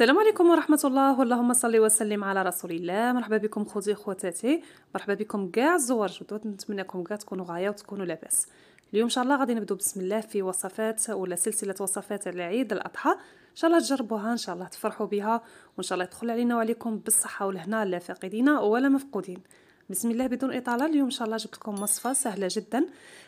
السلام عليكم ورحمة الله اللهم صل وسلم على رسول الله مرحبا بكم خوتي خواتاتي مرحبا بكم كاع الزوار جدد نتمنىكم كاع تكونوا غاية وتكونوا لاباس اليوم ان شاء الله غادي نبدو بسم الله في وصفات ولا سلسله وصفات على عيد الاضحى ان شاء الله تجربوها ان شاء الله تفرحوا بها وان شاء الله يدخل علينا وعليكم بالصحه والهنا لا فاقدين ولا مفقودين بسم الله بدون اطاله اليوم ان شاء الله جبت لكم وصفه سهله جدا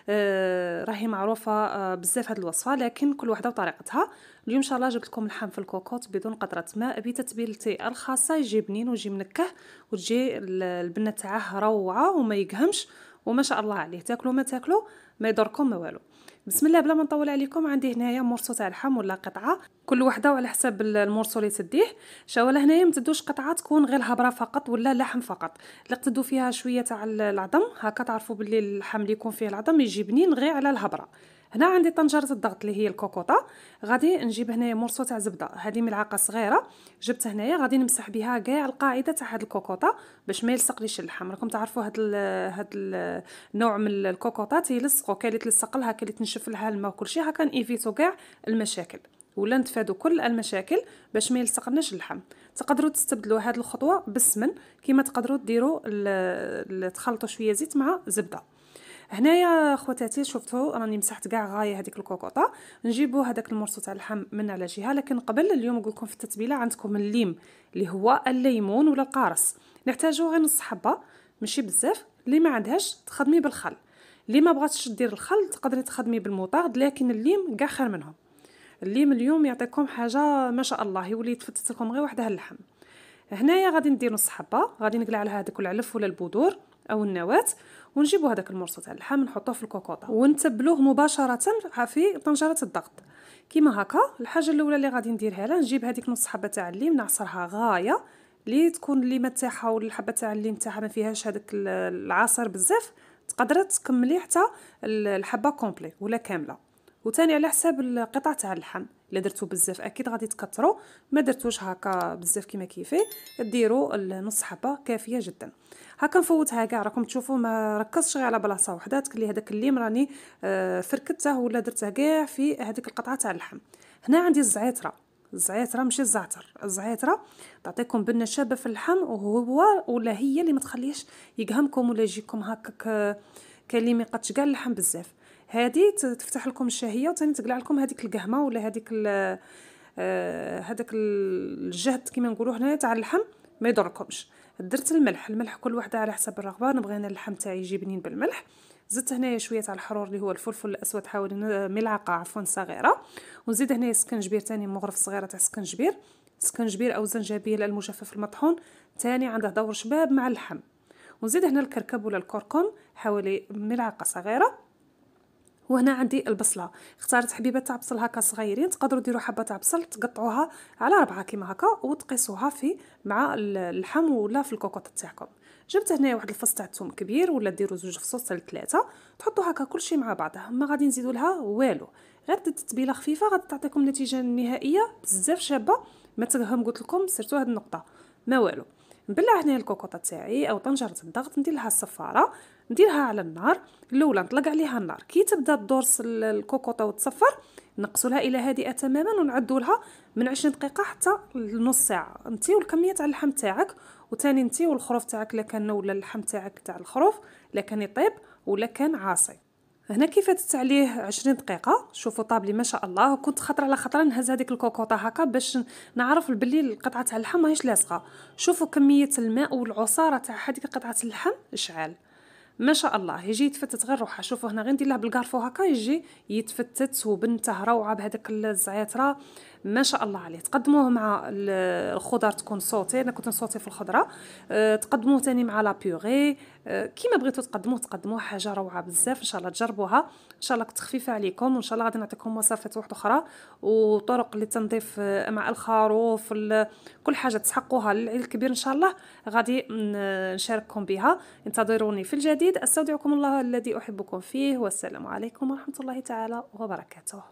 آه راهي معروفه آه بزاف هذه الوصفه لكن كل وحده وطريقتها اليوم ان شاء الله جبت لكم لحم في الكوكوط بدون قطره ماء بتتبيلتي الخاصه يجي بنين ويجي منكه وتجي البنه تاعه روعه وما يقهمش وما شاء الله عليه تاكلوا ما تاكلوا ما يضركم ما والو بسم الله بلا ما نطول عليكم عندي هنايا مرصو تاع لحم ولا قطعه كل وحده وعلى حساب المرصو اللي تديه شاولا هنايا ما تدوش قطعه تكون غير الهبره فقط ولا لحم فقط اللي تدو فيها شويه تاع العظم هكا تعرفوا باللي اللحم اللي يكون فيه العظم يجي بنين غير على الهبره هنا عندي طنجره الضغط اللي هي الكوكوطه غادي نجيب هنايا مرصو تاع زبده هذه ملعقه صغيره جبتها هنايا غادي نمسح بها كاع القاعده تاع هاد الكوكوطه باش ما ليش اللحم راكم تعرفوا هاد ال هاد النوع من الكوكوطه تيلصقو كاين لي تلصق لها كاين لي تنشف لها الماء وكلشي هكا نيفيتو كاع المشاكل ولا نتفادوا كل المشاكل باش ما يلصقناش اللحم تقدروا تستبدلوا هذه الخطوه بالسمن كما تقدروا ديروا تخلطوا شويه زيت مع زبده هنايا خواتاتي شفتوا راني مسحت كاع غايه هذيك الكوكوطه نجيبوا هذاك المرصو تاع اللحم من على جهه لكن قبل اليوم نقول لكم في التتبيله عندكم الليم اللي هو الليمون ولا القارص نحتاجو غير نص حبه ماشي بزاف اللي ما عندهاش تخدمي بالخل اللي ما بغاتش دير الخل تقدري تخدمي بالموطارد لكن الليم كاع خير منهم الليم اليوم يعطيكم حاجه ما شاء الله يولي تفتت لكم غير وحده اللحم هنايا غادي ندير نص حبه غادي نقلع لها هذاك العلف ولا البذور او النواه ونجيبو هذاك المرصو تاع اللحم نحطوه في الكوكوطه ونتبلوه مباشره في طنجره الضغط كيما هكا الحاجه الاولى اللي غادي نديرها لها نجيب هذيك نص حبه تاع الليم نعصرها غايه اللي تكون الليمه تاعها والحبه تاع الليم تاعها ما فيهاش هذاك العصر بزاف تقدر تكملي حتى الحبه كومبلي ولا كامله وثاني على حساب القطع تاع اللحم الا درتو بزاف اكيد غادي تكثروا ما درتوش هكا بزاف كما كيفي ديروا نص حبه كافيه جدا هكا نفوتها كاع راكم تشوفوا ما ركزتش غير على بلاصه وحده تكلي هذاك الليم راني آه، فركدته ولا درته كاع في هذيك القطعه تاع اللحم هنا عندي الزعتره الزعتره ماشي الزعتر الزعتره تعطيكم بنه شابه في اللحم وهو ولا هي اللي ما تخليش يقهمكم ولا يجيكم هكاك آه، كلمه يقطش كاع اللحم بزاف هادي تفتح لكم الشهيه وثاني تقلع لكم هذيك القهمه ولا هذيك هذاك آه، الجهد كما نقولوا هنا تاع اللحم ما يضركمش درت الملح الملح كل وحده على حسب الرغبه نبغي انا اللحم تاعي يجي بنين بالملح زدت هنايا شويه تاع الحرور اللي هو الفلفل الاسود حوالي ملعقه عفوا صغيره ونزيد هنايا سكنجبير تاني مغرف صغيره تاع سكنجبير سكنجبير او زنجبيل المجفف المطحون تاني عنده دور شباب مع اللحم ونزيد هنا الكركب ولا الكركم حوالي ملعقه صغيره وهنا عندي البصله اختارت حبيبه تاع بصل هكا صغيرين تقدروا ديروا حبه تاع بصل تقطعوها على ربعه كيما هكا وتقيسوها في مع اللحم ولا في الكوكوط تاعكم جبت هنا واحد الفص تاع الثوم كبير ولا ديروا زوج فصوص حتى ثلاثه تحطوا هكا كلشي مع بعضه ما غادي نزيدوا لها والو غير تتبيله خفيفه غادي تعطيكم النتيجه النهائيه بزاف شابه ما تهم قلت لكم سيرتو هاد النقطه ما والو نبلع هنا الكوكوطه تاعي او طنجره الضغط ندير لها الصفاره نديرها على النار الاولى نطلق عليها النار كي تبدا تدور الكوكوطه وتصفر نقصلها الى هادئه تماما ونعدو لها من 20 دقيقه حتى لنص ساعه نتيو الكميه تاع اللحم تاعك وتاني نتيو الخروف تاعك لا كان ولا اللحم تاعك تاع الخروف لا كان يطيب ولا كان عاصي هنا كيف فاتت عليه 20 دقيقه شوفوا طابلي ما شاء الله كنت خطره على خطره نهز هذيك الكوكوطه هكا باش نعرف بلي قطعه اللحم ماهيش لاصقه شوفوا كميه الماء والعصاره تاع هذيك قطعه اللحم اشعال ما شاء الله يجي يتفتت غير روحها شوفوا هنا غير ندير له بالكارفو هكا يجي يتفتت وبنته روعه بهذاك الزعيطره ما شاء الله عليه تقدموه مع الخضر تكون صوتي انا كنت نصوتي في الخضره أه، تقدموه ثاني مع لا بيغي أه، كيما بغيتو تقدموه تقدموه حاجه روعه بزاف ان شاء الله تجربوها ان شاء الله تخفيف عليكم وان شاء الله غادي نعطيكم وصفات واحده اخرى وطرق لتنظيف أه، مع الخروف كل حاجه تسحقوها للعيد الكبير ان شاء الله غادي نشارككم بها انتظروني في الجديد استودعكم الله الذي احبكم فيه والسلام عليكم ورحمه الله تعالى وبركاته